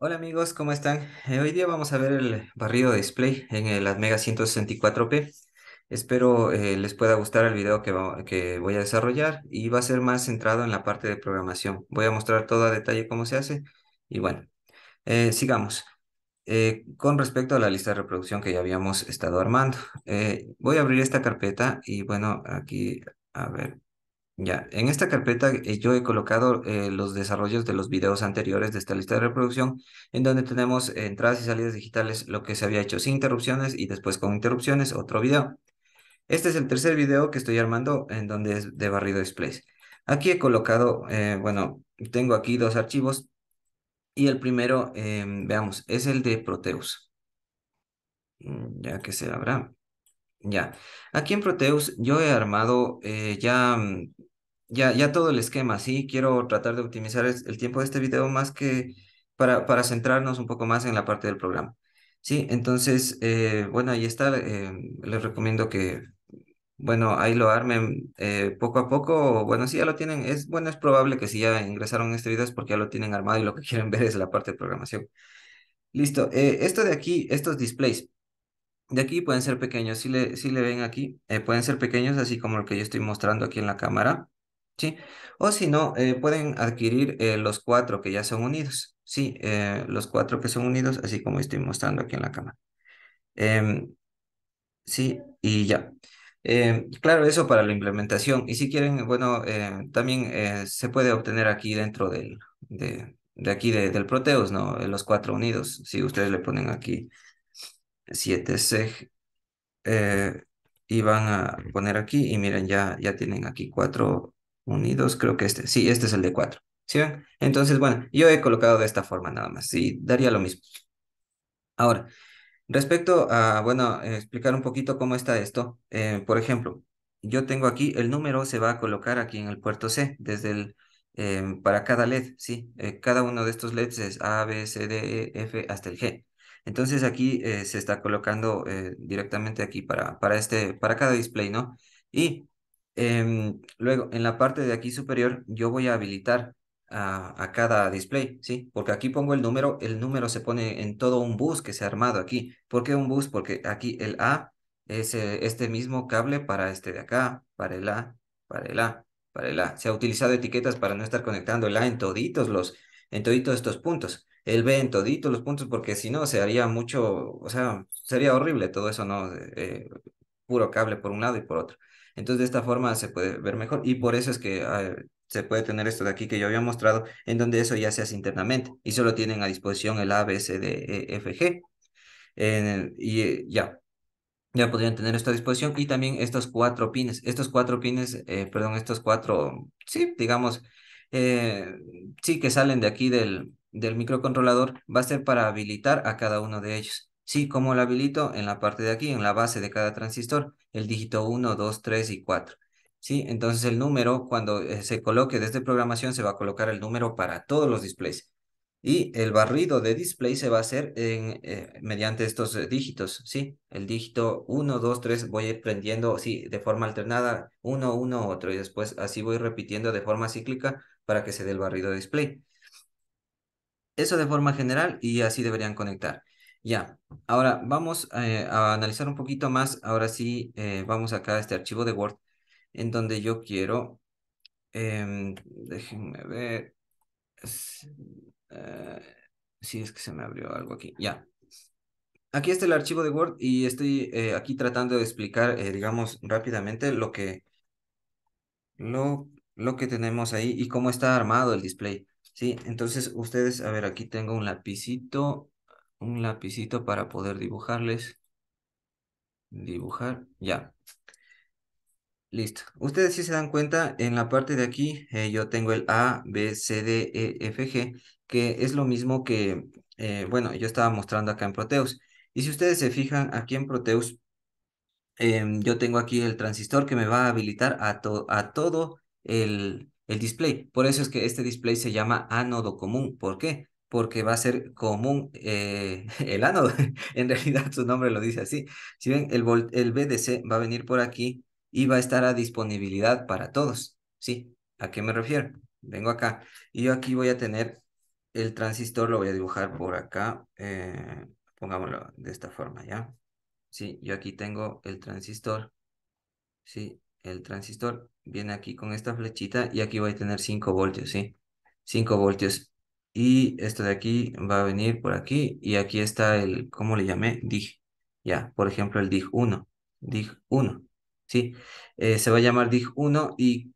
Hola amigos, ¿cómo están? Eh, hoy día vamos a ver el barrido de display en el Atmega 164P. Espero eh, les pueda gustar el video que, que voy a desarrollar y va a ser más centrado en la parte de programación. Voy a mostrar todo a detalle cómo se hace y bueno, eh, sigamos. con respecto a la lista de reproducción que ya habíamos estado armando, voy a abrir esta carpeta y bueno, aquí, a ver, ya, en esta carpeta eh, yo he colocado eh, los desarrollos de los videos anteriores de esta lista de reproducción, en donde tenemos entradas y salidas digitales, lo que se había hecho sin interrupciones y después con interrupciones otro video. Este es el tercer video que estoy armando, en donde es de barrido displays. Aquí he colocado, eh, bueno, tengo aquí dos archivos y el primero, veamos, es el de Proteus. Mm, ya que se habrá. Ya, aquí en Proteus yo he armado ya mm, ya, ya todo el esquema, ¿sí? Quiero tratar de optimizar el tiempo de este video más que para, para centrarnos un poco más en la parte del programa. Sí, entonces, eh, bueno, ahí está. Eh, les recomiendo que, bueno, ahí lo armen eh, poco a poco. Bueno, si ya lo tienen, es bueno, es probable que si ya ingresaron este video es porque ya lo tienen armado y lo que quieren ver es la parte de programación. Listo. esto de aquí, estos displays, de aquí pueden ser pequeños. Si le, si le ven aquí, pueden ser pequeños, así como el que yo estoy mostrando aquí en la cámara. ¿sí? O si no, eh, pueden adquirir eh, los cuatro que ya son unidos, ¿sí? Eh, los cuatro que son unidos, así como estoy mostrando aquí en la cámara. Em, sí, y ya. Em, claro, eso para la implementación. Y si quieren, bueno, también se puede obtener aquí dentro del, de, aquí del Proteus, ¿no? Los cuatro unidos. Si ustedes le ponen aquí 7 eh, y van a poner aquí y miren ya ya tienen aquí cuatro unidos, creo que este, sí, este es el de 4. ¿Sí ven? Entonces, bueno, yo he colocado de esta forma nada más, sí, daría lo mismo. Ahora, respecto a, bueno, explicar un poquito cómo está esto. Eh, por ejemplo, yo tengo aquí, el número se va a colocar aquí en el puerto C, desde el, eh, para cada LED, ¿sí? Eh, cada uno de estos LEDs es A, B, C, D, E, F, hasta el G. Entonces aquí se está colocando directamente aquí para, para, este, para cada display, ¿no? Y Em, luego, en la parte de aquí superior, yo voy a habilitar a, cada display, ¿sí? Porque aquí pongo el número, el número se pone en todo un bus que se ha armado aquí. ¿Por qué un bus? Porque aquí el A es eh, este mismo cable para este de acá, para el A, para el A, para el A. Se ha utilizado etiquetas para no estar conectando el A en toditos los, en toditos estos puntos. El B en toditos los puntos, porque si no, se haría mucho, o sea, sería horrible todo eso, ¿no? Eh, eh, puro cable por un lado y por otro. Entonces, de esta forma se puede ver mejor y por eso es que ah, se puede tener esto de aquí que yo había mostrado, en donde eso ya se hace internamente y solo tienen a disposición el ABCDEFG. y eh, ya, ya podrían tener esto a disposición y también estos cuatro pines, estos cuatro pines, eh, perdón, estos cuatro, sí, digamos, eh, sí que salen de aquí del, del microcontrolador, va a ser para habilitar a cada uno de ellos. Sí, como lo habilito en la parte de aquí, en la base de cada transistor, el dígito 1, 2, 3 y 4. ¿sí? Entonces el número, cuando eh, se coloque desde programación, se va a colocar el número para todos los displays. Y el barrido de display se va a hacer en, eh, mediante estos eh, dígitos, ¿sí? El dígito 1, 2, 3, voy a ir prendiendo, sí, de forma alternada, uno, 1, otro, y después así voy repitiendo de forma cíclica para que se dé el barrido de display. Eso de forma general y así deberían conectar. Ya, ahora vamos eh, a analizar un poquito más. Ahora sí, eh, vamos acá a este archivo de Word en donde yo quiero, em, déjenme ver si eh, sí, es que se me abrió algo aquí. Ya. Aquí está el archivo de Word y estoy aquí tratando de explicar, digamos, rápidamente lo que, lo que tenemos ahí y cómo está armado el display. Sí, entonces ustedes, a ver, aquí tengo un lapicito un lapicito para poder dibujarles. Dibujar, ya. Listo. Ustedes si sí se dan cuenta, en la parte de aquí eh, yo tengo el A, B, C, D, E, F, G, que es lo mismo que, eh, bueno, yo estaba mostrando acá en Proteus. Y si ustedes se fijan aquí en Proteus, em, yo tengo aquí el transistor que me va a habilitar a, a todo el, el display. Por eso es que este display se llama ánodo común. ¿Por qué? porque va a ser común eh, el ánodo. en realidad su nombre lo dice así. Si ven, el, el BDC va a venir por aquí y va a estar a disponibilidad para todos. ¿Sí? ¿A qué me refiero? Vengo acá y yo aquí voy a tener el transistor, lo voy a dibujar por acá. Eh, pongámoslo de esta forma, ¿ya? Sí, yo aquí tengo el transistor. Sí, el transistor viene aquí con esta flechita y aquí voy a tener 5 voltios, ¿sí? 5 voltios y esto de aquí va a venir por aquí y aquí está el, ¿cómo le llamé? Dig. Ya, por ejemplo, el dig 1. Dig 1. ¿Sí? Eh, se va a llamar dig 1 y,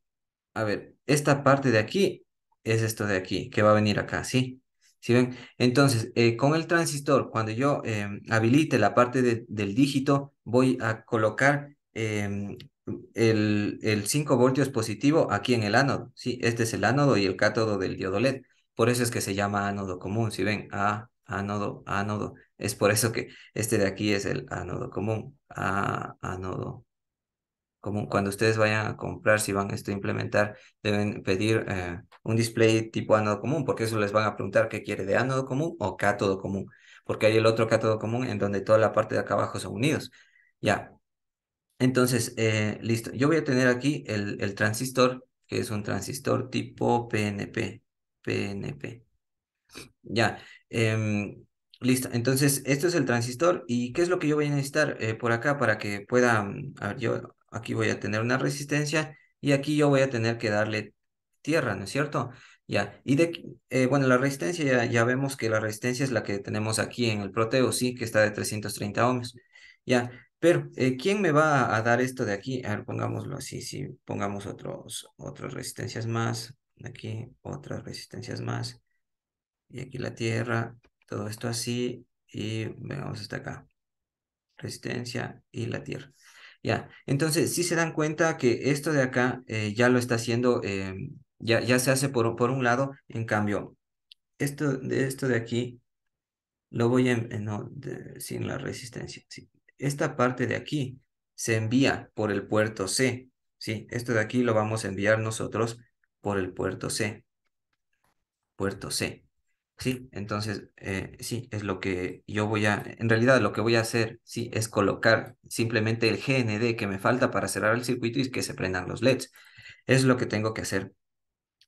a ver, esta parte de aquí es esto de aquí, que va a venir acá, ¿sí? ¿Sí ven? Entonces, eh, con el transistor, cuando yo em, habilite la parte del dígito, voy a colocar em, el, el, 5 voltios positivo aquí en el ánodo, ¿sí? Este es el ánodo y el cátodo del diodo LED. Por eso es que se llama ánodo común. Si ven, A, ánodo, ánodo. Es por eso que este de aquí es el ánodo común. A, ánodo común. Cuando ustedes vayan a comprar, si van esto a implementar, deben pedir eh, un display tipo ánodo común, porque eso les van a preguntar qué quiere de ánodo común o cátodo común. Porque hay el otro cátodo común en donde toda la parte de acá abajo son unidos. Ya. Entonces, eh, listo. Yo voy a tener aquí el, el transistor, que es un transistor tipo PNP. PNP. Ya, em, listo. Entonces, esto es el transistor. ¿Y qué es lo que yo voy a necesitar eh, por acá para que pueda, mm, a ver, yo aquí voy a tener una resistencia y aquí yo voy a tener que darle tierra, ¿no es cierto? Ya, y de, eh, bueno, la resistencia, ya, vemos que la resistencia es la que tenemos aquí en el proteo, sí, que está de 330 ohms. Ya, pero, eh, ¿quién me va a, dar esto de aquí? A ver, pongámoslo así, si pongamos otros, otras resistencias más aquí otras resistencias más, y aquí la tierra, todo esto así, y vamos hasta acá, resistencia y la tierra. Ya, entonces si se dan cuenta que esto de acá eh, ya lo está haciendo, eh, ya, se hace por, por un lado, en cambio, esto de, esto de aquí lo voy a, no, sin la resistencia, esta parte de aquí se envía por el puerto C, ¿sí? Esto de aquí lo vamos a enviar nosotros por el puerto C. Puerto C. Sí, entonces, eh, sí, es lo que yo voy a, en realidad lo que voy a hacer, sí, es colocar simplemente el GND que me falta para cerrar el circuito y que se prendan los LEDs. Es lo que tengo que hacer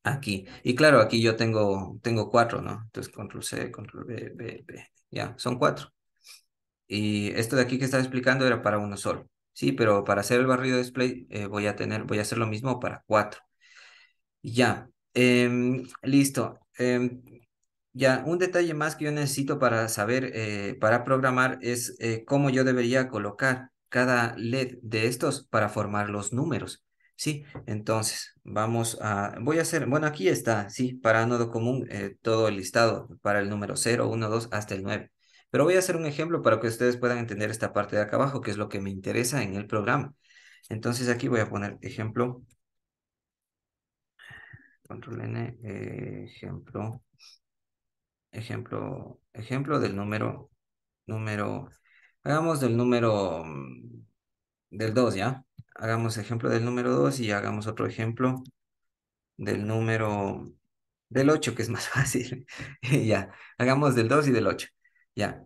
aquí. Y claro, aquí yo tengo, tengo cuatro, ¿no? Entonces, control C, control B, B, B, ya, son cuatro. Y esto de aquí que estaba explicando era para uno solo, sí, pero para hacer el barrido display eh, voy a tener, voy a hacer lo mismo para cuatro. Ya, em, listo. Em, ya, un detalle más que yo necesito para saber, eh, para programar, es eh, cómo yo debería colocar cada LED de estos para formar los números. Sí, entonces vamos a, voy a hacer, bueno, aquí está, sí, para nodo común, eh, todo el listado para el número 0, 1, 2 hasta el 9. Pero voy a hacer un ejemplo para que ustedes puedan entender esta parte de acá abajo, que es lo que me interesa en el programa. Entonces aquí voy a poner ejemplo Control N, ejemplo, ejemplo, ejemplo del número, número, hagamos del número mm, del 2, ¿ya? Hagamos ejemplo del número 2 y hagamos otro ejemplo del número del 8, que es más fácil. ya, hagamos del 2 y del 8. Ya.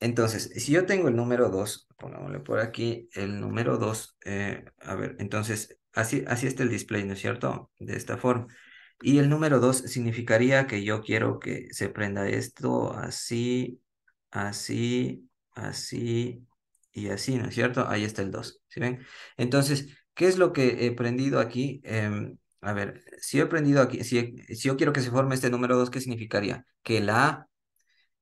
Entonces, si yo tengo el número 2, pongámosle por aquí, el número 2, eh, a ver, entonces Así, está el display, ¿no es cierto? De esta forma. Y el número 2 significaría que yo quiero que se prenda esto así, así, así y así, ¿no es cierto? Ahí está el 2, ¿sí ven? Entonces, ¿qué es lo que he prendido aquí? Em, a ver, si he prendido aquí, si, si yo quiero que se forme este número 2, ¿qué significaría? Que el A,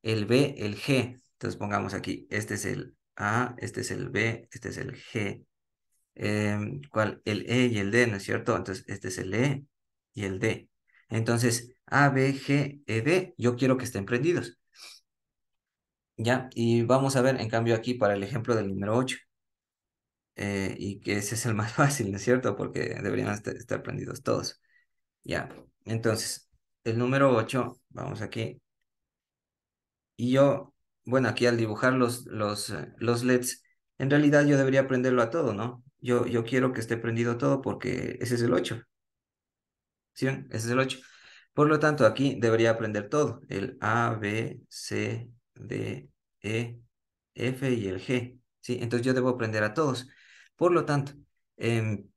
el B, el G. Entonces pongamos aquí, este es el A, este es el B, este es el G. Em, ¿cuál? el E y el D, ¿no es cierto? Entonces, este es el E y el D. Entonces, A, B, G, E, D, yo quiero que estén prendidos. ¿Ya? Y vamos a ver, en cambio, aquí para el ejemplo del número 8. Eh, y que ese es el más fácil, ¿no es cierto? Porque deberían estar prendidos todos. Ya, entonces, el número 8, vamos aquí. Y yo, bueno, aquí al dibujar los, los, eh, los LEDs, en realidad yo debería aprenderlo a todo, ¿no? yo, quiero que esté prendido todo porque ese es el 8. ¿Sí Ese es el 8. Por lo tanto, aquí debería aprender todo. El A, B, C, D, E, F y el G. ¿Sí? Entonces yo debo aprender a todos. Por lo tanto, em,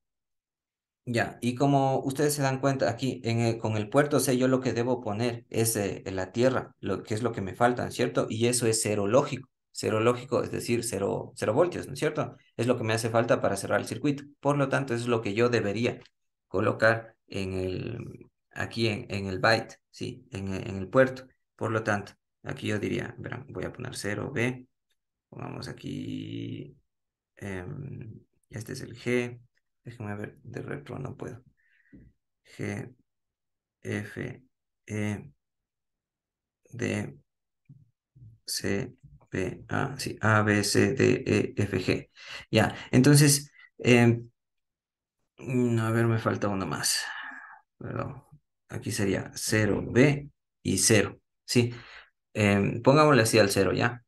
ya, y como ustedes se dan cuenta aquí en con el puerto C, yo lo que debo poner es eh, la tierra, lo que es lo que me falta, ¿cierto? Y eso es lógico cero lógico, es decir, cero voltios, ¿no es cierto? Es lo que me hace falta para cerrar el circuito. Por lo tanto, es lo que yo debería colocar en el, aquí en, el byte, ¿sí? En, el puerto. Por lo tanto, aquí yo diría, verán, voy a poner 0B, pongamos aquí, em, este es el G, déjenme ver, de retro no puedo. G, F, E, D, C, a, sí, A, B, C, D, E, F, G. Ya, entonces, eh, mm, a ver, me falta uno más. Perdón. Aquí sería 0, B y 0, ¿sí? Eh, pongámosle así al 0, ¿ya?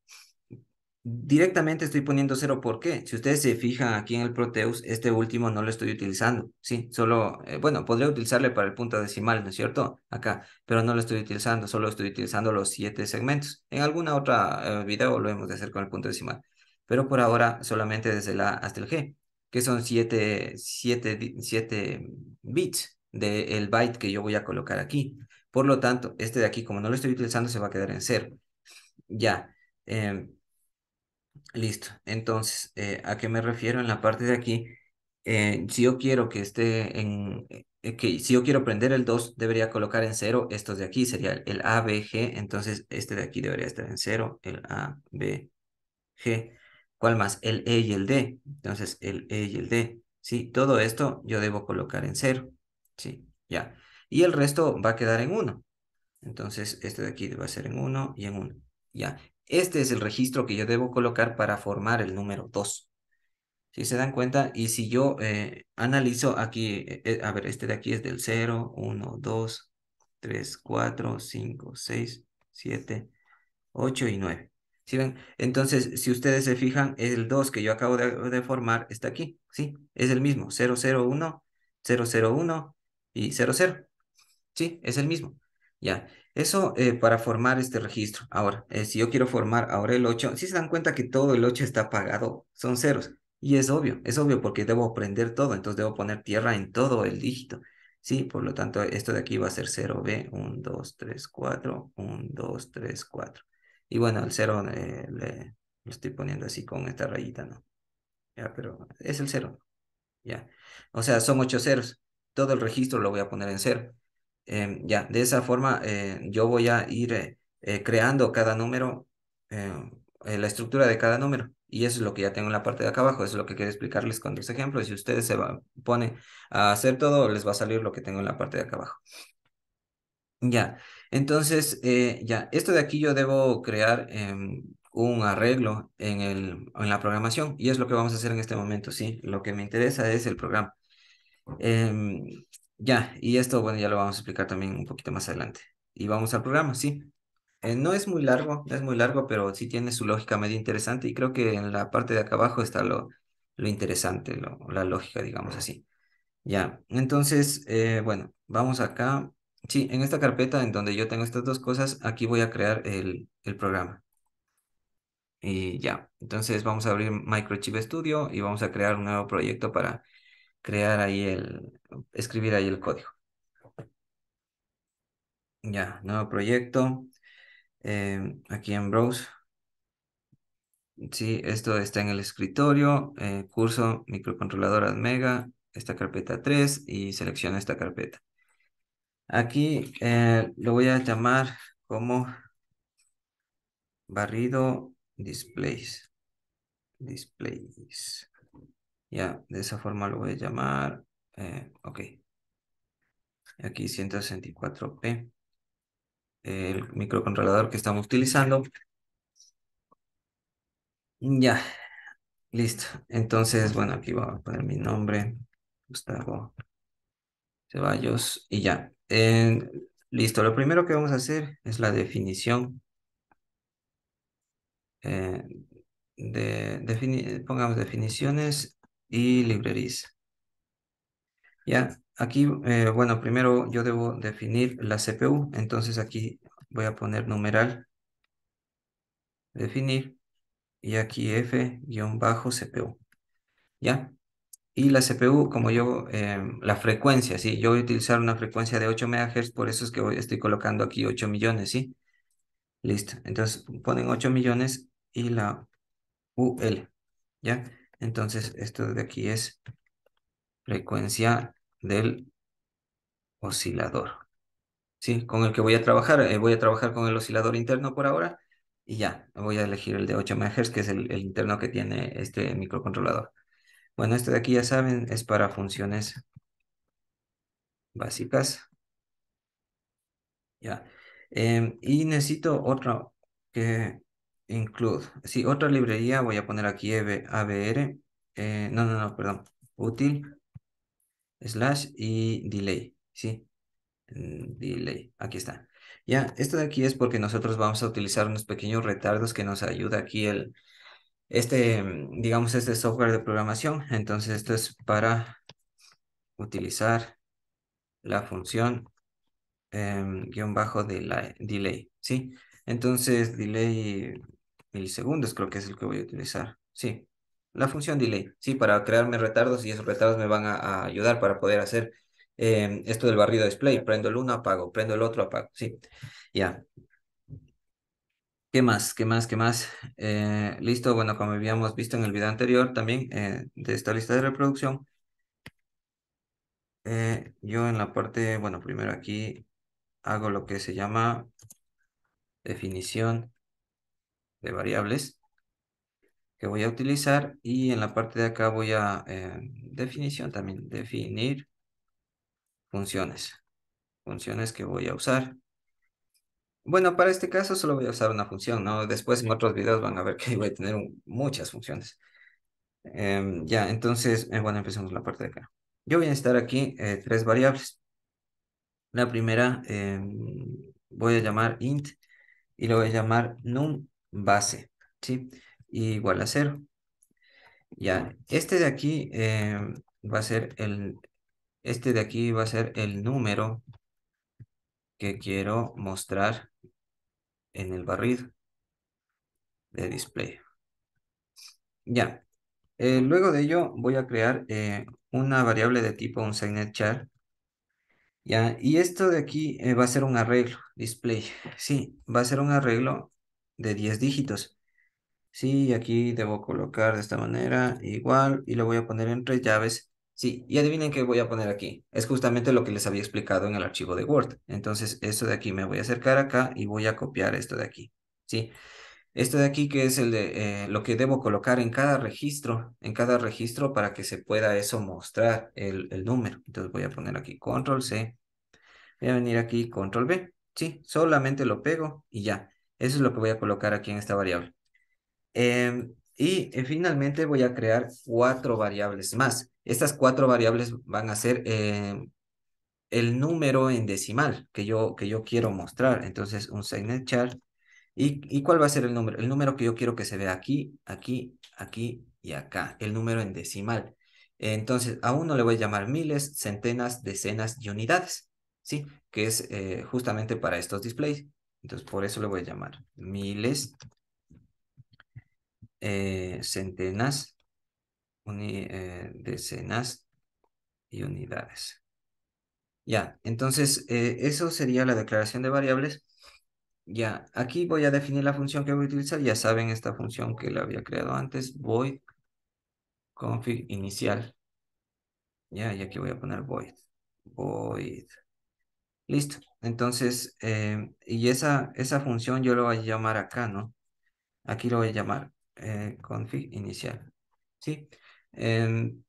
directamente estoy poniendo cero. porque Si ustedes se fijan aquí en el Proteus, este último no lo estoy utilizando, ¿sí? Solo, eh, bueno, podría utilizarle para el punto decimal, ¿no es cierto? Acá, pero no lo estoy utilizando, solo estoy utilizando los siete segmentos. En alguna otra eh, video lo hemos de hacer con el punto decimal, pero por ahora solamente desde la hasta el G, que son siete, siete, siete bits del byte que yo voy a colocar aquí. Por lo tanto, este de aquí, como no lo estoy utilizando, se va a quedar en cero. Ya. Eh, Listo. Entonces, eh, ¿a qué me refiero en la parte de aquí? Eh, si yo quiero que esté en, eh, que si yo quiero prender el 2, debería colocar en 0 estos de aquí, sería el A, entonces este de aquí debería estar en 0, el A, B, G. ¿Cuál más? El E y el D. Entonces, el E y el D. ¿sí? Todo esto yo debo colocar en 0, ¿sí? Ya. Y el resto va a quedar en 1. Entonces, este de aquí va a ser en 1 y en 1. ¿ya? Este es el registro que yo debo colocar para formar el número 2. Si se dan cuenta, y si yo eh, analizo aquí, eh, eh, a ver, este de aquí es del 0, 1, 2, 3, 4, 5, 6, 7, 8 y 9. ¿Sí ven? Entonces, si ustedes se fijan, el 2 que yo acabo de, de formar está aquí, ¿sí? Es el mismo, 001, 001 y 00. ¿Sí? Es el mismo. Ya. Eso eh, para formar este registro. Ahora, eh, si yo quiero formar ahora el 8, si se dan cuenta que todo el 8 está apagado, son ceros. Y es obvio, es obvio porque debo prender todo, entonces debo poner tierra en todo el dígito. Sí, por lo tanto, esto de aquí va a ser 0B, 1, 2, 3, 4, 1, 2, 3, 4. Y bueno, el 0 eh, lo estoy poniendo así con esta rayita, ¿no? Ya, pero es el 0. Ya. O sea, son 8 ceros. Todo el registro lo voy a poner en 0. Em, ya, de esa forma eh, yo voy a ir eh, eh, creando cada número, em, la estructura de cada número. Y eso es lo que ya tengo en la parte de acá abajo, eso es lo que quiero explicarles con los ejemplos. Si ustedes se pone ponen a hacer todo, les va a salir lo que tengo en la parte de acá abajo. Ya, entonces, ya, esto de aquí yo debo crear em, un arreglo en, el, en la programación y es lo que vamos a hacer en este momento, ¿sí? Lo que me interesa es el programa. Ya, y esto, bueno, ya lo vamos a explicar también un poquito más adelante. Y vamos al programa, sí. Eh, no es muy largo, no es muy largo, pero sí tiene su lógica medio interesante y creo que en la parte de acá abajo está lo, lo interesante, la lógica, digamos así. Ya, entonces, eh, bueno, vamos acá. Sí, en esta carpeta en donde yo tengo estas dos cosas, aquí voy a crear el, el programa. Y ya, entonces vamos a abrir Microchip Studio y vamos a crear un nuevo proyecto para crear ahí el, escribir ahí el código. Ya, nuevo proyecto. Em, aquí en Browse. Sí, esto está en el escritorio, eh, curso microcontrolador AdMega, esta carpeta 3 y selecciono esta carpeta. Aquí eh, lo voy a llamar como barrido displays. Displays. Ya, de esa forma lo voy a llamar. Eh, ok. Aquí 164p. El microcontrolador que estamos utilizando. Ya. Listo. Entonces, bueno, aquí voy a poner mi nombre. Gustavo Ceballos. Y ya. listo. Lo primero que vamos a hacer es la definición. Eh, de, pongamos definiciones y librerías Ya, aquí, eh, bueno, primero yo debo definir la CPU, entonces aquí voy a poner numeral, definir, y aquí F-CPU, ¿ya? Y la CPU, como yo, eh, la frecuencia, ¿sí? Yo voy a utilizar una frecuencia de 8 MHz, por eso es que voy, estoy colocando aquí 8 millones, ¿sí? Listo, entonces ponen 8 millones y la UL, ¿ya? Entonces, esto de aquí es frecuencia del oscilador. ¿Sí? Con el que voy a trabajar, eh, voy a trabajar con el oscilador interno por ahora y ya, voy a elegir el de 8 MHz, que es el, interno que tiene este microcontrolador. Bueno, este de aquí ya saben, es para funciones básicas. Ya. Em, y necesito otro que Include. Sí, otra librería, voy a poner aquí e ABR. Eh, no, no, no, perdón. Útil, slash y delay. Sí, mm, delay. Aquí está. Ya, esto de aquí es porque nosotros vamos a utilizar unos pequeños retardos que nos ayuda aquí el, este, mm, digamos, este software de programación. Entonces, esto es para utilizar la función em, guión bajo de delay, ¿sí? Entonces, delay segundos creo que es el que voy a utilizar. Sí, la función delay, sí, para crearme retardos y esos retardos me van a, ayudar para poder hacer em, esto del barrido display. Prendo el uno, apago, prendo el otro, apago, sí, ya. ¿Qué más? ¿Qué más? ¿Qué más? Eh, listo, bueno, como habíamos visto en el video anterior también eh, de esta lista de reproducción, eh, yo en la parte, bueno, primero aquí hago lo que se llama definición de variables que voy a utilizar y en la parte de acá voy a eh, definición también definir funciones funciones que voy a usar bueno para este caso solo voy a usar una función no después en otros videos van a ver que voy a tener muchas funciones em, ya entonces eh, bueno empezamos la parte de acá yo voy a estar aquí eh, tres variables la primera em, voy a llamar int y lo voy a llamar num base, ¿sí? Igual a cero Ya, este de aquí eh, va a ser el, este de aquí va a ser el número que quiero mostrar en el barrido de display. Ya, eh, luego de ello voy a crear eh, una variable de tipo un signet char. Ya, y esto de aquí va a ser un arreglo, display. Sí, va a ser un arreglo de 10 dígitos. Sí, aquí debo colocar de esta manera, igual, y lo voy a poner entre llaves. Sí, y adivinen qué voy a poner aquí. Es justamente lo que les había explicado en el archivo de Word. Entonces, esto de aquí me voy a acercar acá y voy a copiar esto de aquí. Sí, esto de aquí que es el de, eh, lo que debo colocar en cada registro, en cada registro para que se pueda eso mostrar el, el número. Entonces voy a poner aquí control C, voy a venir aquí control B. Sí, solamente lo pego y ya. Eso es lo que voy a colocar aquí en esta variable. Em, y eh, finalmente voy a crear cuatro variables más. Estas cuatro variables van a ser em, el número en decimal que yo, que yo quiero mostrar. Entonces, un signet chart. ¿Y, ¿Y cuál va a ser el número? El número que yo quiero que se vea aquí, aquí, aquí y acá. El número en decimal. Entonces, a uno le voy a llamar miles, centenas, decenas y unidades. ¿Sí? Que es eh, justamente para estos displays. Entonces, por eso le voy a llamar miles, eh, centenas, eh, decenas y unidades. Ya, entonces, eh, eso sería la declaración de variables. Ya, aquí voy a definir la función que voy a utilizar. Ya saben esta función que la había creado antes, void config inicial. Ya, y aquí voy a poner void. Void. Listo. Entonces, eh, y esa, esa función yo lo voy a llamar acá, ¿no? Aquí lo voy a llamar eh, config inicial, ¿sí? Em,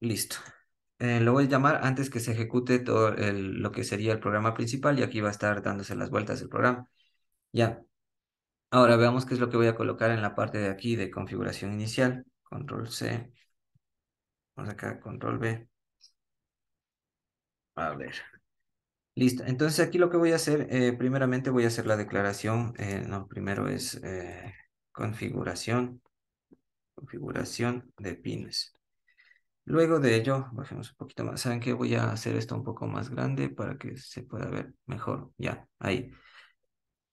listo. Eh, lo voy a llamar antes que se ejecute todo lo que sería el programa principal y aquí va a estar dándose las vueltas el programa. Ya. Ahora veamos qué es lo que voy a colocar en la parte de aquí de configuración inicial. Control C. Vamos acá, control B. A ver. Listo. Entonces aquí lo que voy a hacer, eh, primeramente voy a hacer la declaración. Eh, no, primero es eh, configuración. Configuración de pines. Luego de ello, bajemos un poquito más. ¿Saben qué? Voy a hacer esto un poco más grande para que se pueda ver mejor. Ya, ahí.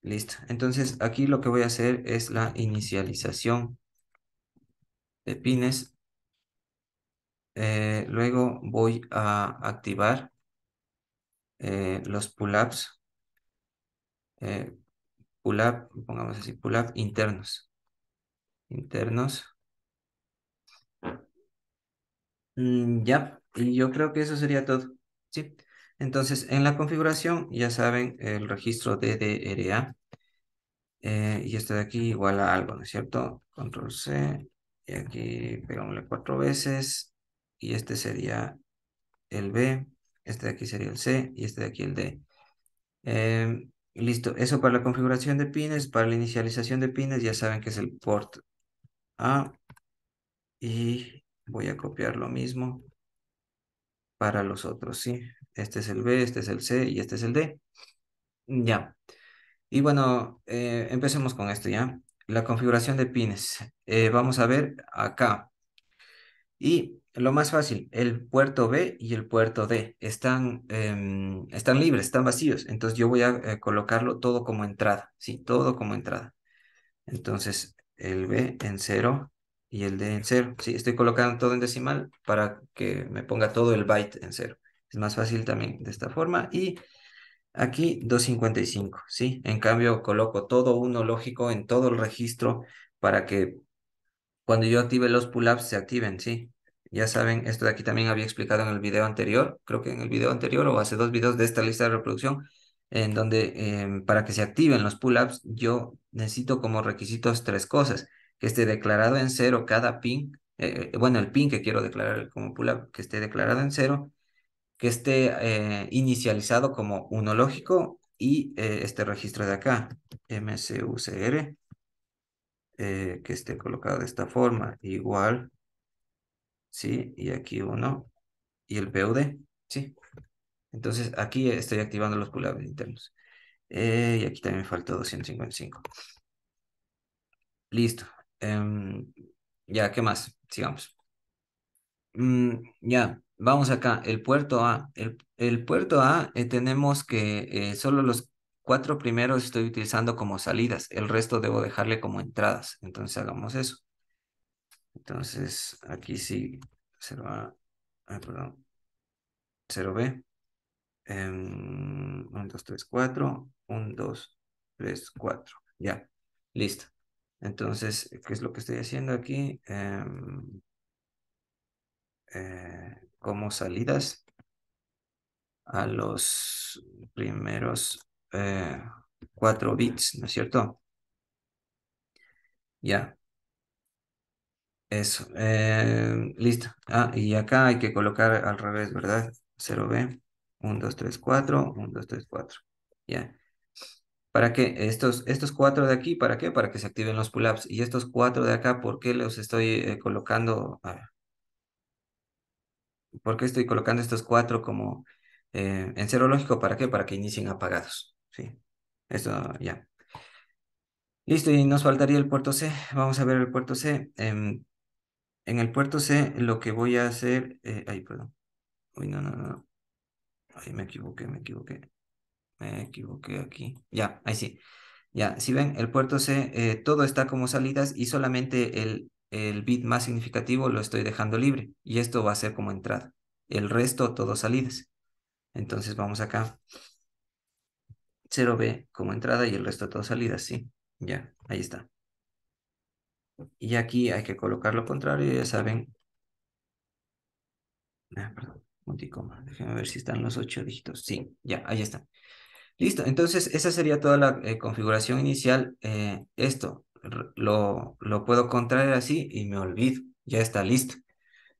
Listo. Entonces aquí lo que voy a hacer es la inicialización de pines. luego voy a activar eh, los pull-ups, eh, pull-up, pongamos así, pull-up internos. Internos. Mm, ya, y yo creo que eso sería todo. ¿sí? Entonces, en la configuración, ya saben, el registro DDRA. Eh, y esto de aquí igual a algo, ¿no es cierto? Control C, y aquí pegamosle cuatro veces, y este sería el B, este de aquí sería el C y este de aquí el D. Em, listo, eso para la configuración de pines, para la inicialización de pines, ya saben que es el port A. Y voy a copiar lo mismo para los otros, ¿sí? Este es el B, este es el C y este es el D. Ya. Y bueno, eh, empecemos con esto ya. La configuración de pines. Eh, vamos a ver acá. Y lo más fácil, el puerto B y el puerto D están, em, están libres, están vacíos. Entonces yo voy a eh, colocarlo todo como entrada, ¿sí? Todo como entrada. Entonces el B en 0 y el D en 0. Sí, estoy colocando todo en decimal para que me ponga todo el byte en 0. Es más fácil también de esta forma. Y aquí 255, ¿sí? En cambio coloco todo uno lógico en todo el registro para que cuando yo active los pull-ups se activen, ¿sí? Ya saben, esto de aquí también había explicado en el video anterior, creo que en el video anterior o hace dos videos de esta lista de reproducción, en donde em, para que se activen los pull-ups, yo necesito como requisitos tres cosas, que esté declarado en cero cada pin, eh, eh, bueno, el pin que quiero declarar como pull-up, que esté declarado en cero, que esté eh, inicializado como uno lógico y este registro de acá, mcucr, que esté colocado de esta forma, igual ¿sí? Y aquí uno y el PUD, ¿sí? Entonces aquí estoy activando los pullables internos. Eh, y aquí también faltó 255. Listo. Em, ya, ¿qué más? Sigamos. Mm, ya, vamos acá. El puerto A. El, puerto A eh, tenemos que eh, solo los cuatro primeros estoy utilizando como salidas. El resto debo dejarle como entradas. Entonces hagamos eso. Entonces, aquí sí, 0A, ah, perdón, 0B, 1, 2, 3, 4, 1, 2, 3, 4, ya, listo. Entonces, ¿qué es lo que estoy haciendo aquí? Em, eh, como salidas a los primeros 4 eh, bits, ¿no es cierto? Ya, eso. Eh, listo. Ah, y acá hay que colocar al revés, ¿verdad? 0B. 1, 2, 3, 4. 1, 2, 3, 4. Ya. ¿Para qué? Estos, estos cuatro de aquí, ¿para qué? Para que se activen los pull-ups. Y estos cuatro de acá, ¿por qué los estoy eh, colocando? A ¿Por qué estoy colocando estos cuatro como eh, en cero lógico? ¿Para qué? Para que inicien apagados. Sí. Esto ya. Listo, y nos faltaría el puerto C. Vamos a ver el puerto C. Em, en el puerto C lo que voy a hacer... ahí eh, ay, perdón. Uy, no, no, no. ahí me equivoqué, me equivoqué. Me equivoqué aquí. Ya, ahí sí. Ya, si ven, el puerto C, eh, todo está como salidas y solamente el, el bit más significativo lo estoy dejando libre. Y esto va a ser como entrada. El resto, todo salidas. Entonces vamos acá. 0B como entrada y el resto todo salidas, sí. Ya, ahí está. Y aquí hay que colocar lo contrario, ya saben. Ah, perdón, multicoma. Déjenme ver si están los ocho dígitos. Sí, ya, ahí están. Listo, entonces esa sería toda la eh, configuración inicial. Eh, esto lo, lo puedo contraer así y me olvido. Ya está listo.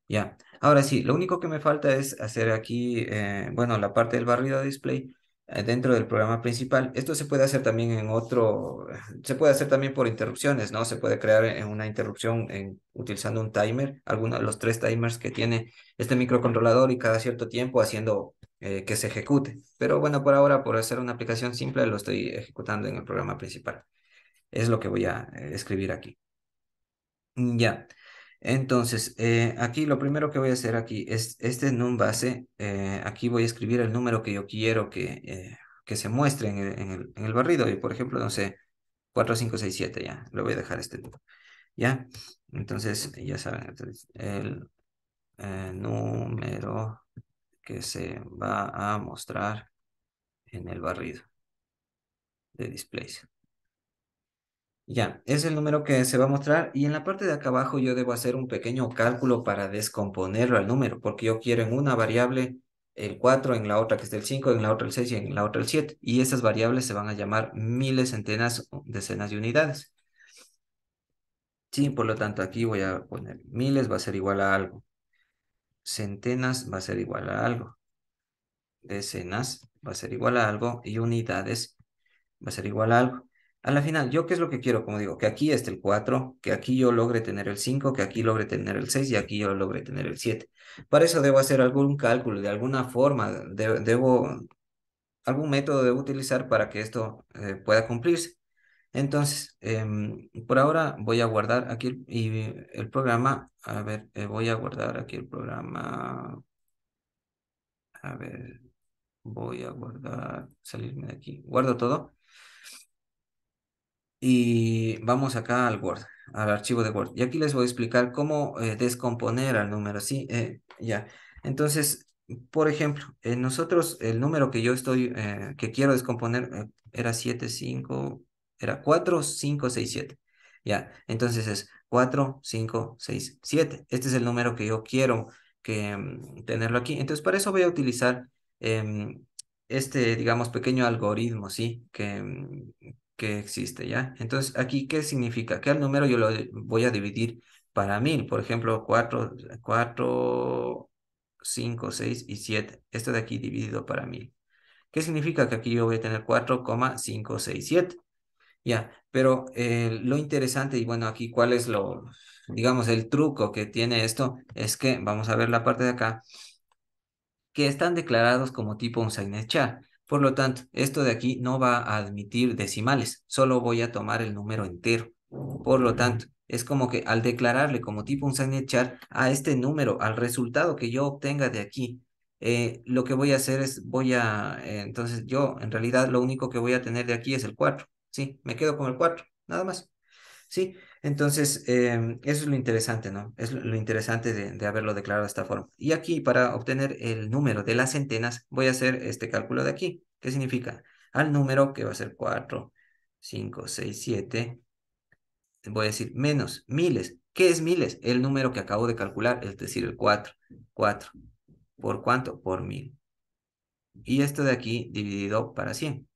Ya. Ahora sí, lo único que me falta es hacer aquí, eh, bueno, la parte del barrido de display eh, dentro del programa principal. Esto se puede hacer también en otro, se puede hacer también por interrupciones, ¿no? Se puede crear en una interrupción en, utilizando un timer, algunos los tres timers que tiene este microcontrolador y cada cierto tiempo haciendo eh, que se ejecute. Pero bueno, por ahora, por hacer una aplicación simple, lo estoy ejecutando en el programa principal. Es lo que voy a eh, escribir aquí. Ya. Entonces, eh, aquí lo primero que voy a hacer aquí es, este num base, eh, aquí voy a escribir el número que yo quiero que, eh, que se muestre en el, barrido. Y por ejemplo, no sé, 4567 ya, le voy a dejar este ¿Ya? Entonces, ya saben, el número que se va a mostrar en el barrido de displays. Ya, es el número que se va a mostrar y en la parte de acá abajo yo debo hacer un pequeño cálculo para descomponerlo al número, porque yo quiero en una variable el 4, en la otra que esté el 5, en la otra el 6 y en la otra el 7. Y esas variables se van a llamar miles, centenas, decenas de unidades. Sí, por lo tanto aquí voy a poner miles va a ser igual a algo. Centenas va a ser igual a algo. Decenas va a ser igual a algo y unidades va a ser igual a algo a la final, ¿yo qué es lo que quiero? Como digo, que aquí esté el 4, que aquí yo logre tener el 5, que aquí logre tener el 6 y aquí yo logre tener el 7. Para eso debo hacer algún cálculo, de alguna forma, debo, algún método debo utilizar para que esto eh, pueda cumplirse. Entonces, em, por ahora voy a guardar aquí el, y el programa, a ver, eh, voy a guardar aquí el programa, a ver, voy a guardar, salirme de aquí, guardo todo y vamos acá al Word, al archivo de Word. Y aquí les voy a explicar cómo eh, descomponer al número, ¿sí? Eh, ya. Entonces, por ejemplo, eh, nosotros, el número que yo estoy, que quiero descomponer era 7, 5, era 4, 5, 6, 7. Ya, entonces es 4, 5, 6, 7. Este es el número que yo quiero que, mm, tenerlo aquí. Entonces, para eso voy a utilizar em, este, digamos, pequeño algoritmo, ¿sí? Que, mm, que existe, ¿ya? Entonces, aquí, ¿qué significa? Que al número yo lo voy a dividir para mil, por ejemplo, 4, 4, 5, 6 y 7. Esto de aquí dividido para mil. ¿Qué significa que aquí yo voy a tener 4,567? Ya, pero eh, lo interesante y bueno, aquí cuál es lo, digamos, el truco que tiene esto es que, vamos a ver la parte de acá, que están declarados como tipo un signet char. Por lo tanto, esto de aquí no va a admitir decimales, solo voy a tomar el número entero. Por lo tanto, es como que al declararle como tipo un chart a este número, al resultado que yo obtenga de aquí, eh, lo que voy a hacer es, voy a, eh, entonces yo en realidad lo único que voy a tener de aquí es el 4, ¿sí? Me quedo con el 4, nada más, ¿sí? Entonces, em, eso es lo interesante, ¿no? Es lo interesante de, de, haberlo declarado de esta forma. Y aquí, para obtener el número de las centenas, voy a hacer este cálculo de aquí. ¿Qué significa? Al número, que va a ser 4, 5, 6, 7, voy a decir menos miles. ¿Qué es miles? El número que acabo de calcular, es decir, el 4. 4. ¿Por cuánto? Por mil. Y esto de aquí dividido para 100.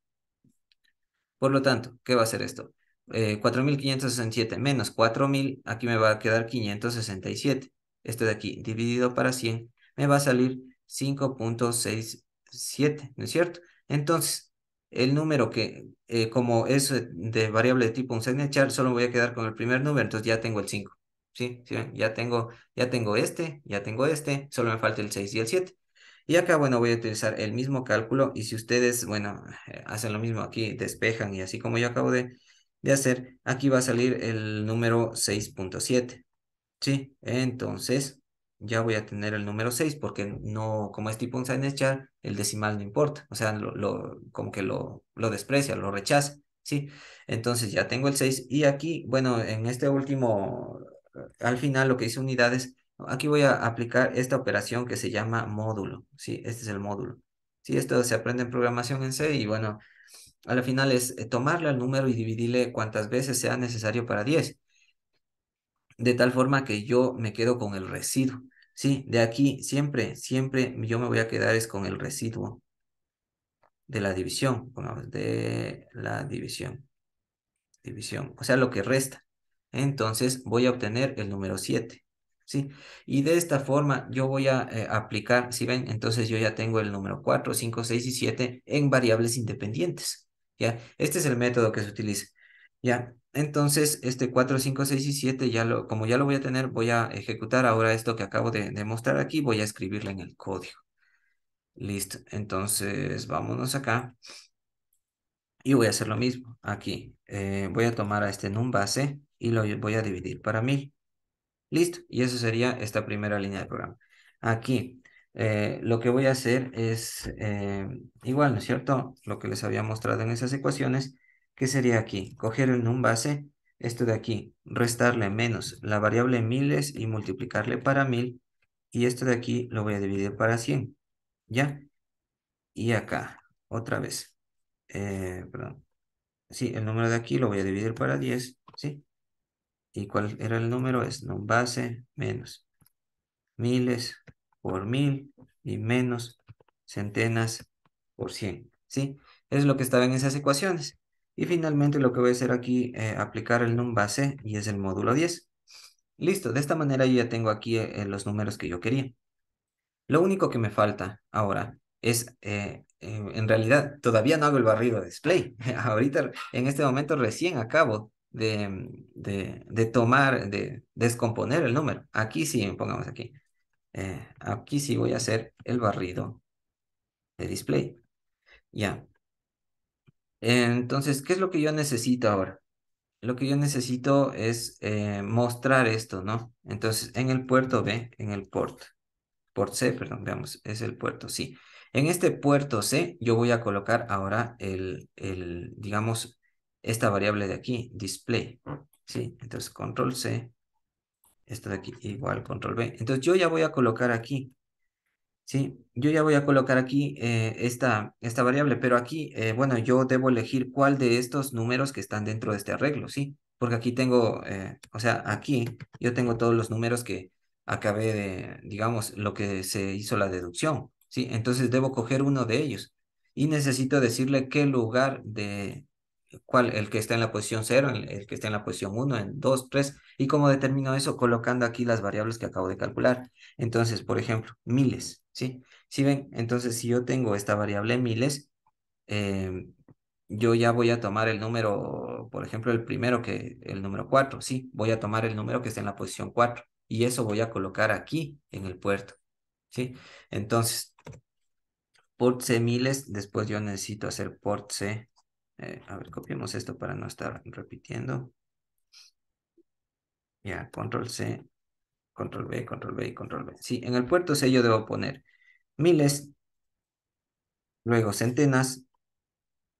Por lo tanto, ¿qué va a ser esto? 4.567 eh, menos 4.000, aquí me va a quedar 567. Esto de aquí, dividido para 100, me va a salir 5.67, ¿no es cierto? Entonces, el número que, eh, como es de variable de tipo un char solo voy a quedar con el primer número, entonces ya tengo el 5. ¿sí? Ya, tengo, ya tengo este, ya tengo este, solo me falta el 6 y el 7. Y acá, bueno, voy a utilizar el mismo cálculo y si ustedes, bueno, eh, hacen lo mismo aquí, despejan y así como yo acabo de, de hacer, aquí va a salir el número 6.7. ¿Sí? Entonces, ya voy a tener el número 6 porque no, como es tipo un sign chart, el decimal no importa. O sea, lo, como que lo, lo desprecia, lo rechaza. ¿Sí? Entonces ya tengo el 6 y aquí, bueno, en este último, al final lo que hice unidades, aquí voy a aplicar esta operación que se llama módulo. ¿Sí? Este es el módulo. Sí, esto se aprende en programación en C y bueno, a la final es eh, tomarle al número y dividirle cuantas veces sea necesario para 10. De tal forma que yo me quedo con el residuo. Sí, de aquí siempre, siempre yo me voy a quedar es con el residuo de la división, de la división. División, o sea, lo que resta. Entonces voy a obtener el número 7. ¿sí? Y de esta forma yo voy a eh, aplicar, si ven, entonces yo ya tengo el número 4, 5, 6 y 7 en variables independientes. ¿ya? Este es el método que se utiliza, ¿ya? Entonces, este 4, 5, 6 y 7, ya lo, como ya lo voy a tener, voy a ejecutar ahora esto que acabo de, demostrar mostrar aquí, voy a escribirlo en el código. Listo, entonces vámonos acá. Y voy a hacer lo mismo aquí. Eh, voy a tomar a este un base y lo voy a dividir para mil. Listo, y eso sería esta primera línea de programa. Aquí, eh, lo que voy a hacer es eh, igual, ¿no es cierto? Lo que les había mostrado en esas ecuaciones, que sería aquí, coger en un base esto de aquí, restarle menos la variable miles y multiplicarle para mil, y esto de aquí lo voy a dividir para 100, ¿ya? Y acá, otra vez, eh, perdón, sí, el número de aquí lo voy a dividir para 10, ¿sí? ¿Y cuál era el número? Es num base menos miles por mil y menos centenas por cien, ¿sí? Es lo que estaba en esas ecuaciones. Y finalmente lo que voy a hacer aquí, eh, aplicar el num base y es el módulo 10. Listo, de esta manera yo ya tengo aquí eh, los números que yo quería. Lo único que me falta ahora es, eh, en realidad, todavía no hago el barrido de display. Ahorita, en este momento, recién acabo de, de, de tomar, de descomponer el número. Aquí sí, pongamos aquí. Eh, aquí sí voy a hacer el barrido de display. Ya. Entonces, ¿qué es lo que yo necesito ahora? Lo que yo necesito es eh, mostrar esto, ¿no? Entonces, en el puerto B, en el port, port C, perdón, veamos, es el puerto, sí. En este puerto C, yo voy a colocar ahora el, el digamos, esta variable de aquí, display, ¿sí? Entonces, control C, esto de aquí igual control B. Entonces yo ya voy a colocar aquí, ¿sí? Yo ya voy a colocar aquí eh, esta, esta variable, pero aquí, eh, bueno, yo debo elegir cuál de estos números que están dentro de este arreglo, ¿sí? Porque aquí tengo, eh, o sea, aquí yo tengo todos los números que acabé de, digamos, lo que se hizo la deducción, ¿sí? Entonces debo coger uno de ellos y necesito decirle qué lugar de, cuál, el que está en la posición 0, el que está en la posición 1, en 2, 3, y cómo determino eso colocando aquí las variables que acabo de calcular. Entonces, por ejemplo, miles, ¿sí? Si ven, entonces si yo tengo esta variable miles, em, yo ya voy a tomar el número, por ejemplo, el primero que, el número 4, sí, voy a tomar el número que está en la posición 4 y eso voy a colocar aquí en el puerto, ¿sí? Entonces, port C miles, después yo necesito hacer port C eh, a ver, copiemos esto para no estar repitiendo. Ya, control C, control B, control B y control B. Sí, en el puerto C yo debo poner miles, luego centenas,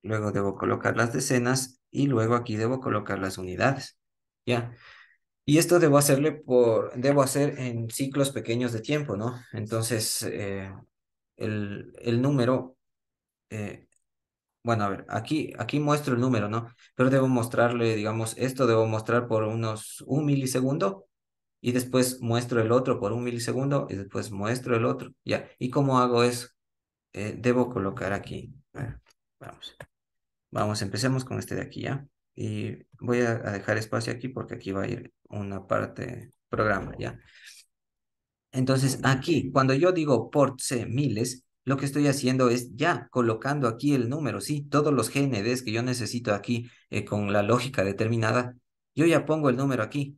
luego debo colocar las decenas y luego aquí debo colocar las unidades. Ya. Y esto debo hacerle por, debo hacer en ciclos pequeños de tiempo, ¿no? Entonces, eh, el, número eh, bueno, a ver, aquí, aquí muestro el número, ¿no? Pero debo mostrarle, digamos, esto debo mostrar por unos un milisegundo y después muestro el otro por un milisegundo y después muestro el otro, ¿ya? ¿Y cómo hago eso? Eh, debo colocar aquí, vamos, vamos, empecemos con este de aquí, ¿ya? Y voy a, dejar espacio aquí porque aquí va a ir una parte programa, ¿ya? Entonces, aquí, cuando yo digo por C miles, lo que estoy haciendo es ya colocando aquí el número, sí, todos los GNDs que yo necesito aquí eh, con la lógica determinada, yo ya pongo el número aquí,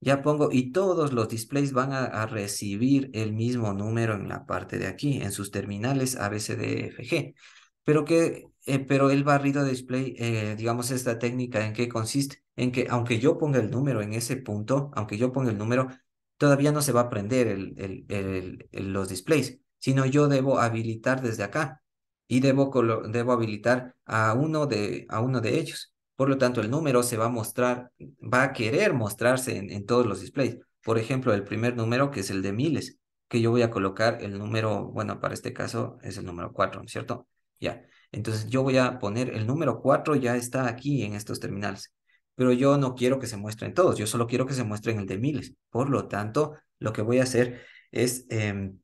ya pongo y todos los displays van a, recibir el mismo número en la parte de aquí, en sus terminales ABCDFG. Pero, que, eh, pero el barrido display, eh, digamos, esta técnica en qué consiste, en que aunque yo ponga el número en ese punto, aunque yo ponga el número, todavía no se va a prender el, el, el, los displays sino yo debo habilitar desde acá y debo, debo habilitar a uno, de, a uno de ellos. Por lo tanto, el número se va a mostrar, va a querer mostrarse en, todos los displays. Por ejemplo, el primer número que es el de miles, que yo voy a colocar el número, bueno, para este caso es el número 4, ¿no es cierto? Ya. Entonces yo voy a poner el número 4 ya está aquí en estos terminales, pero yo no quiero que se muestren todos, yo solo quiero que se muestren el de miles. Por lo tanto, lo que voy a hacer es em,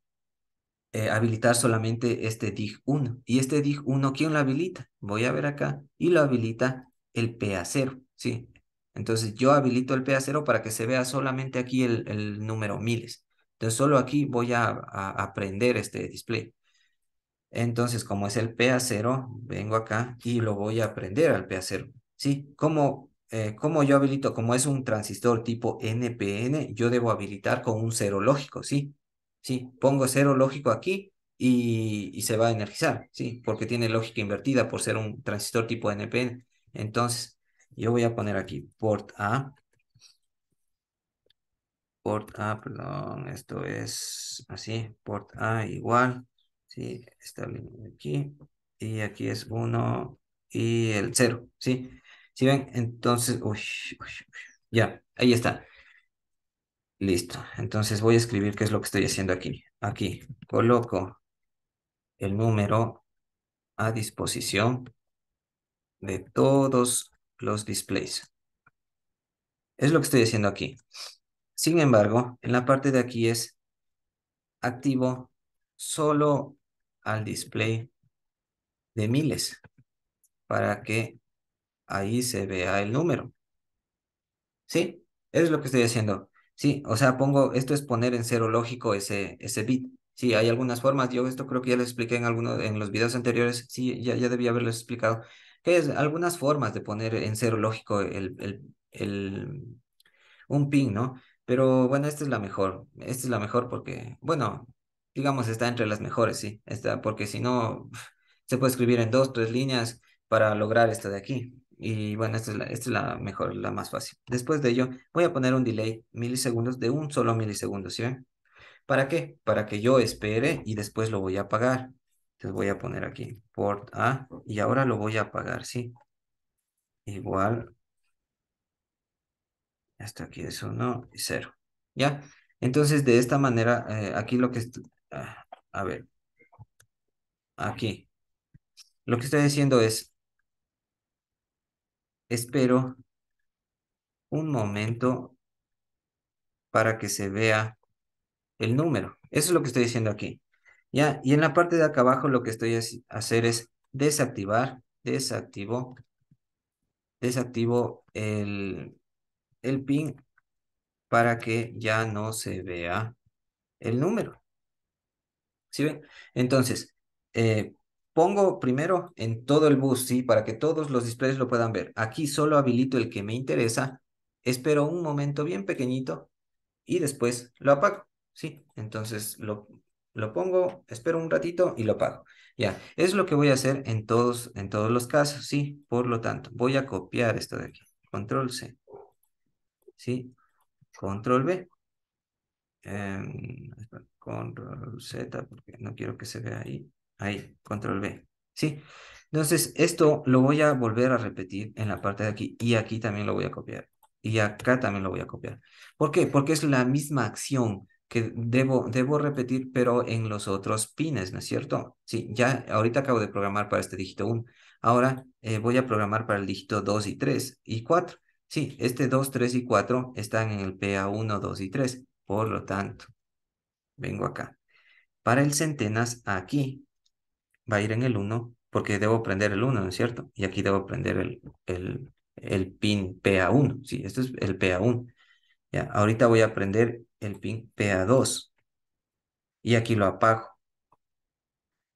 eh, habilitar solamente este dig 1. ¿Y este dig 1 quién lo habilita? Voy a ver acá y lo habilita el PA0, ¿sí? Entonces yo habilito el PA0 para que se vea solamente aquí el, número miles. Entonces solo aquí voy a, aprender este display. Entonces como es el PA0, vengo acá y lo voy a aprender al PA0, ¿sí? Como, eh, como yo habilito, como es un transistor tipo NPN, yo debo habilitar con un cero lógico, ¿sí? ¿sí? Pongo cero lógico aquí y, se va a energizar, ¿sí? Porque tiene lógica invertida por ser un transistor tipo NPN. Entonces, yo voy a poner aquí port A. Port A, perdón, esto es así, port A igual, ¿sí? aquí, y aquí es 1 y el cero, ¿sí? ¿Sí ven? Entonces, ya, ahí está. Listo. Entonces voy a escribir qué es lo que estoy haciendo aquí. Aquí coloco el número a disposición de todos los displays. Es lo que estoy haciendo aquí. Sin embargo, en la parte de aquí es activo solo al display de miles para que ahí se vea el número. ¿Sí? Es lo que estoy haciendo. Sí, o sea, pongo, esto es poner en cero lógico ese, ese bit. Sí, hay algunas formas, yo esto creo que ya lo expliqué en algunos, en los videos anteriores, sí, ya, ya debía haberlo explicado, que es algunas formas de poner en cero lógico el, el, un pin, ¿no? Pero bueno, esta es la mejor, esta es la mejor porque, bueno, digamos, está entre las mejores, sí, está, porque si no, se puede escribir en dos, tres líneas para lograr esta de aquí. Y bueno, esta es, la, esta la mejor, la más fácil. Después de ello, voy a poner un delay milisegundos de un solo milisegundo, ¿sí ¿Para qué? Para que yo espere y después lo voy a apagar. Entonces voy a poner aquí port A y ahora lo voy a apagar, ¿sí? Igual. Hasta aquí es uno y 0. ¿Ya? Entonces, de esta manera, eh, aquí lo que... Ah, a ver. Aquí. Lo que estoy diciendo es, espero un momento para que se vea el número. Eso es lo que estoy diciendo aquí. ¿Ya? Y en la parte de acá abajo lo que estoy a hacer es desactivar, desactivo, desactivo el, el pin para que ya no se vea el número. ¿Sí ven? Entonces, eh, Pongo primero en todo el bus, ¿sí? Para que todos los displays lo puedan ver. Aquí solo habilito el que me interesa. Espero un momento bien pequeñito y después lo apago, ¿sí? Entonces lo, lo pongo, espero un ratito y lo apago. Ya, es lo que voy a hacer en todos, en todos los casos, ¿sí? Por lo tanto, voy a copiar esto de aquí. Control C. ¿Sí? Control B. Em, control Z, porque no quiero que se vea ahí. Ahí, control B. Sí. Entonces, esto lo voy a volver a repetir en la parte de aquí y aquí también lo voy a copiar. Y acá también lo voy a copiar. ¿Por qué? Porque es la misma acción que debo, debo repetir, pero en los otros pines, ¿no es cierto? Sí, ya ahorita acabo de programar para este dígito 1. Ahora eh, voy a programar para el dígito 2 y 3 y 4. Sí, este 2, 3 y 4 están en el PA1, 2 y 3. Por lo tanto, vengo acá. Para el centenas, aquí va a ir en el 1 porque debo prender el 1, ¿no es cierto? Y aquí debo prender el, el, el pin PA1, sí, este es el PA1. Ya, ahorita voy a prender el pin PA2 y aquí lo apago.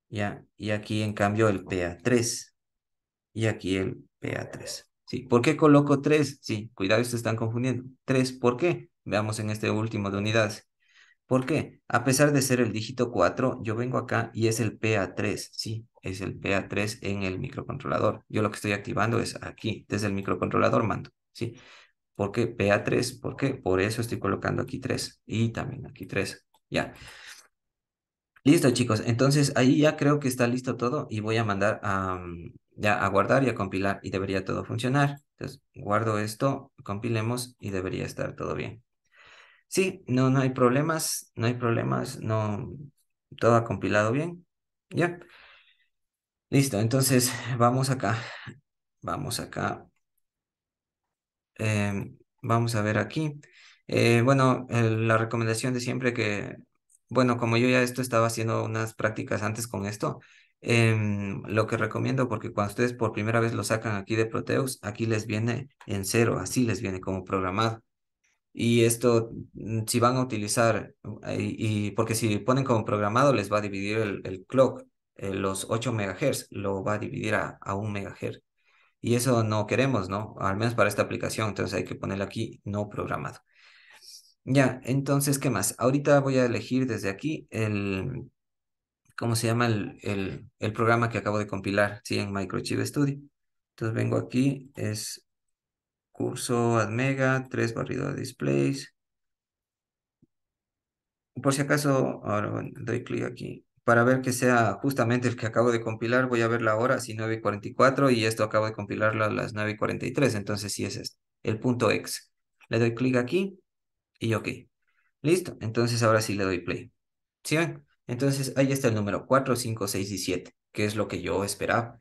Ya, y aquí en cambio el PA3 y aquí el PA3. Sí, ¿por qué coloco 3? Sí, cuidado, se están confundiendo. 3, ¿por qué? Veamos en este último de unidades. ¿Por qué? A pesar de ser el dígito 4, yo vengo acá y es el PA3, sí, es el PA3 en el microcontrolador. Yo lo que estoy activando es aquí, desde el microcontrolador mando, ¿sí? ¿Por qué PA3? ¿Por qué? Por eso estoy colocando aquí 3 y también aquí 3, ya. Listo, chicos. Entonces, ahí ya creo que está listo todo y voy a mandar a, mm, ya a guardar y a compilar y debería todo funcionar. Entonces, guardo esto, compilemos y debería estar todo bien. Sí, no, no hay problemas, no hay problemas, no, todo ha compilado bien. Ya. Listo, entonces vamos acá, vamos acá. Em, vamos a ver aquí. Eh, bueno, la recomendación de siempre que, bueno, como yo ya esto estaba haciendo unas prácticas antes con esto, em, lo que recomiendo, porque cuando ustedes por primera vez lo sacan aquí de Proteus, aquí les viene en cero, así les viene como programado. Y esto, mm, si van a utilizar, eh, y, porque si ponen como programado, les va a dividir el, clock, eh, los 8 MHz, lo va a dividir a, a 1 MHz. Y eso no queremos, ¿no? Al menos para esta aplicación, entonces hay que ponerle aquí no programado. Ya, entonces, ¿qué más? Ahorita voy a elegir desde aquí el, ¿cómo se llama? El, el, el programa que acabo de compilar, ¿sí? En Microchip Studio. Entonces vengo aquí, es curso AdMega, tres barrido de displays. Por si acaso, ahora doy clic aquí. Para ver que sea justamente el que acabo de compilar, voy a ver la hora, Si 9.44, y esto acabo de compilarlo a las 9.43, entonces sí es este, el punto X. Le doy clic aquí y OK. Listo, entonces ahora sí le doy play. ¿Sí ven? Entonces ahí está el número 4, 5, 6 y 7, que es lo que yo esperaba.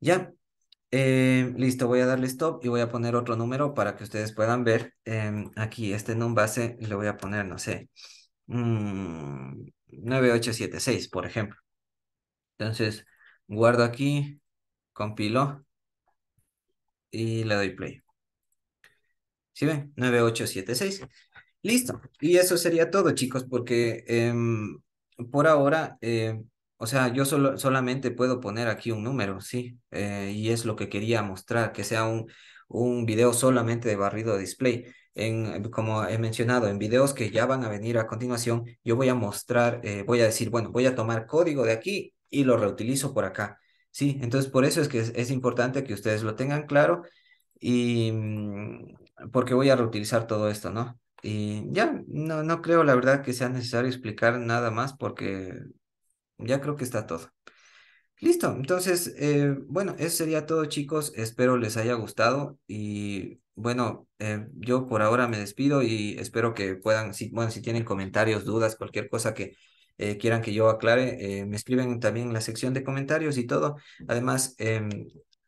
Ya, Em, listo, voy a darle stop y voy a poner otro número para que ustedes puedan ver. Em, aquí, este en un base, le voy a poner, no sé, 9876, mm, por ejemplo. Entonces, guardo aquí, compilo y le doy play. ¿Sí ven? 9876. Listo. Y eso sería todo, chicos, porque em, por ahora o sea, yo solo, solamente puedo poner aquí un número, sí, eh, y es lo que quería mostrar, que sea un, un video solamente de barrido de display. En, como he mencionado, en videos que ya van a venir a continuación, yo voy a mostrar, eh, voy a decir, bueno, voy a tomar código de aquí y lo reutilizo por acá. Sí, entonces por eso es que es, importante que ustedes lo tengan claro y mm, porque voy a reutilizar todo esto, ¿no? Y ya, no, no creo la verdad que sea necesario explicar nada más porque ya creo que está todo. Listo, entonces, eh, bueno, eso sería todo chicos, espero les haya gustado y bueno, eh, yo por ahora me despido y espero que puedan, si, bueno, si tienen comentarios, dudas, cualquier cosa que eh, quieran que yo aclare, me escriben también en la sección de comentarios y todo. Además, em,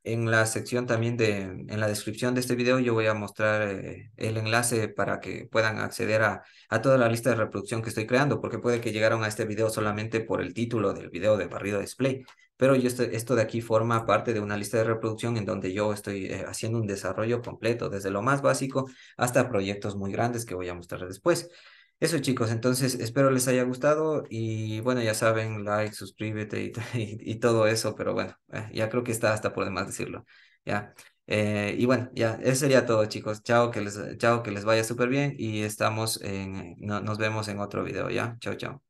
en la sección también de, en la descripción de este video yo voy a mostrar eh, el enlace para que puedan acceder a, toda la lista de reproducción que estoy creando, porque puede que llegaron a este video solamente por el título del video de barrido display, pero yo esto de aquí forma parte de una lista de reproducción en donde yo estoy eh, haciendo un desarrollo completo, desde lo más básico hasta proyectos muy grandes que voy a mostrar después. Eso chicos, entonces espero les haya gustado y bueno, ya saben, like, suscríbete y, todo eso, pero bueno, eh, ya creo que está hasta por demás decirlo, ¿ya? Eh, y bueno, ya, eso sería todo chicos, chao, que les, chao, que les vaya súper bien y estamos en, nos vemos en otro video, ¿ya? Chao, chao.